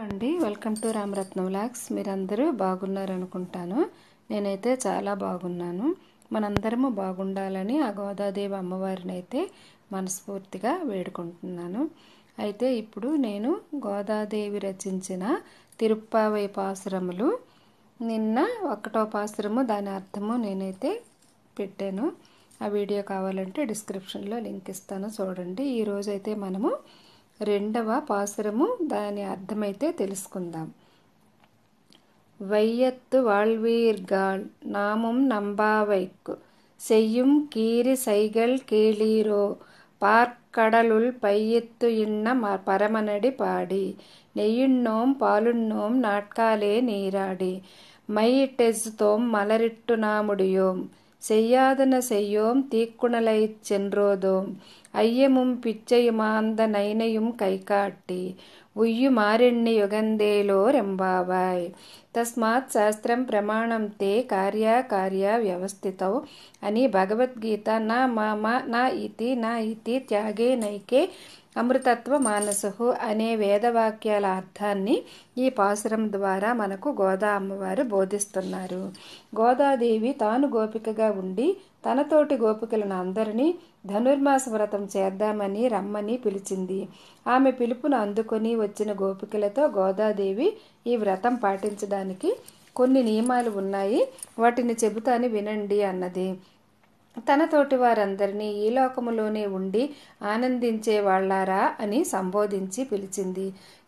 అండి welcome to Ramaratnam vlogs మీరందరూ బాగున్నారు అనుకుంటాను నేనైతే చాలా బాగున్నాను మనందరము బాగుండాలని ఆ గోదాదేవి అమ్మవారిని అయితే మనస్ఫూర్తిగా వేడుకుంటున్నాను అయితే ఇప్పుడు నేను గోదాదేవి రచించిన తిరుప్పావై పాసురములు నిన్న ఒకటో పాసురము దాని అర్థము నేనైతే పెట్టాను ఆ వీడియో కావాలంటే డిస్క్రిప్షన్లో లింక్ ఇస్తాను చూడండి ఈరోజైతే మనము రెండవ పాసురము దాని అర్థమైతే తెలుసుకుందాం வையத்து வாழ்வீர்கால் நாமும் நம்பாவைக்கு செய்யும் கீரி சைகள் கீழீரோ பார்க்கடலுள் பையித்து இன்ன பரமனடி பாடி நெய்யுண்ணோம் பாலுண்ணோம் நாட்காலே நீராடி மையிட்டெசுத்தோம் மலரிட்டு நாமுடியோம் செய்யாதன செய்யோம் தீக்குணலைச் சென்றோதோம் కైకాట్టి ఉయ్యు మారెణ్ణి యుగందేలో రెంబాబాయ్ తస్మాత్ శాస్త్రం ప్రమాణం తే కార్యకార్య వ్యవస్థిత అని భగవద్గీత నా మామ నా ఇతి నా ఇతి త్యాగే నైకే అమృతత్వ మానసు అనే వేదవాక్యాల అర్థాన్ని ఈ పాసురం ద్వారా మనకు గోదా అమ్మవారు బోధిస్తున్నారు గోదాదేవి తాను గోపికగా ఉండి తనతోటి గోపికలను అందరినీ ధనుర్మాస వ్రతం చేద్దామని రమ్మని పిలిచింది ఆమె పిలుపును అందుకొని వచ్చిన గోపికలతో గోదాదేవి ఈ వ్రతం పాటించడానికి కొన్ని నియమాలు ఉన్నాయి వాటిని చెబుతాను వినండి అన్నది తనతోటి వారందరినీ ఈ లోకములోనే ఉండి ఆనందించే వాళ్ళారా అని సంబోధించి పిలిచింది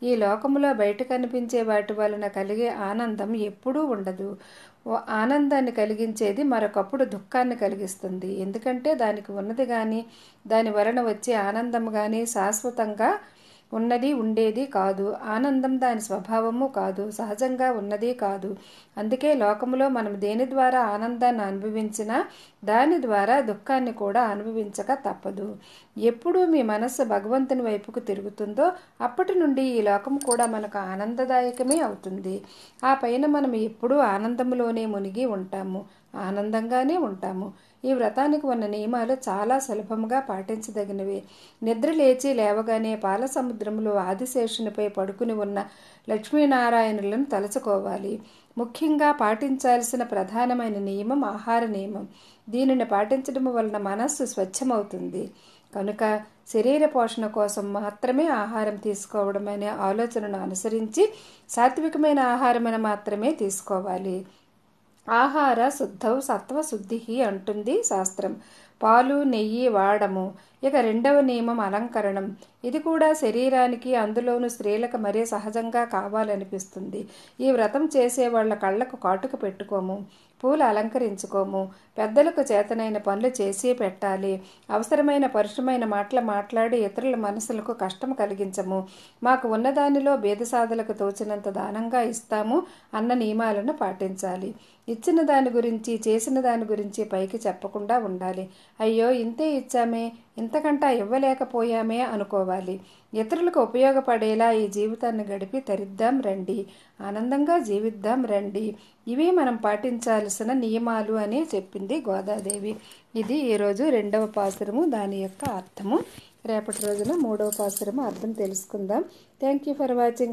ఈ లోకములో బయట కనిపించే వాటి వలన కలిగే ఆనందం ఎప్పుడూ ఉండదు ఓ ఆనందాన్ని కలిగించేది మరొకప్పుడు దుఃఖాన్ని కలిగిస్తుంది ఎందుకంటే దానికి ఉన్నది కానీ దాని వలన వచ్చే ఆనందం కానీ శాశ్వతంగా ఉన్నది ఉండేది కాదు ఆనందం దాని స్వభావము కాదు సహజంగా ఉన్నది కాదు అందుకే లోకములో మనం దేని ద్వారా ఆనందాన్ని అనుభవించినా దాని ద్వారా దుఃఖాన్ని కూడా అనుభవించక తప్పదు ఎప్పుడు మీ మనస్సు భగవంతుని వైపుకు తిరుగుతుందో అప్పటి నుండి ఈ లోకం కూడా మనకు ఆనందదాయకమే అవుతుంది ఆ పైన మనం ఎప్పుడూ ఆనందంలోనే మునిగి ఉంటాము ఆనందంగానే ఉంటాము ఈ వ్రతానికి ఉన్న నియమాలు చాలా సులభంగా పాటించదగినవి నిద్ర లేచి లేవగానే పాల సముద్రంలో ఆదిశేషునిపై పడుకుని ఉన్న లక్ష్మీనారాయణులను తలుచుకోవాలి ముఖ్యంగా పాటించాల్సిన ప్రధానమైన నియమం ఆహార నియమం దీనిని పాటించడం వలన మనస్సు స్వచ్ఛమవుతుంది కనుక శరీర పోషణ కోసం మాత్రమే ఆహారం తీసుకోవడం అనే ఆలోచనను అనుసరించి సాత్వికమైన ఆహారమైన మాత్రమే తీసుకోవాలి ఆహార శుద్ధౌ సత్వశుద్ధి అంటుంది శాస్త్రం పాలు నెయ్యి వాడము ఇక రెండవ నియమం అలంకరణం ఇది కూడా శరీరానికి అందులోను స్త్రీలకు మరీ సహజంగా కావాలనిపిస్తుంది ఈ వ్రతం చేసే వాళ్ళ కళ్ళకు కాటుక పెట్టుకోము పూలు అలంకరించుకోము పెద్దలకు చేతనైన పనులు చేసి పెట్టాలి అవసరమైన పరుషమైన మాటలు మాట్లాడి ఇతరుల మనసులకు కష్టం కలిగించము మాకు ఉన్నదానిలో భేదసాధులకు తోచినంత దానంగా ఇస్తాము అన్న నియమాలను పాటించాలి ఇచ్చిన దాని గురించి చేసిన దాని గురించి పైకి చెప్పకుండా ఉండాలి అయ్యో ఇంతే ఇచ్చామే ఇంతకంటా ఇవ్వలేకపోయామే అనుకోవాలి ఇతరులకు ఉపయోగపడేలా ఈ జీవితాన్ని గడిపి తరిద్దాం రండి ఆనందంగా జీవిద్దాం రండి ఇవి మనం పాటించాల్సిన నియమాలు అని చెప్పింది గోదాదేవి ఇది ఈరోజు రెండవ పాసురము దాని యొక్క అర్థము రేపటి రోజున మూడవ పాసురము అర్థం తెలుసుకుందాం థ్యాంక్ యూ ఫర్ వాచింగ్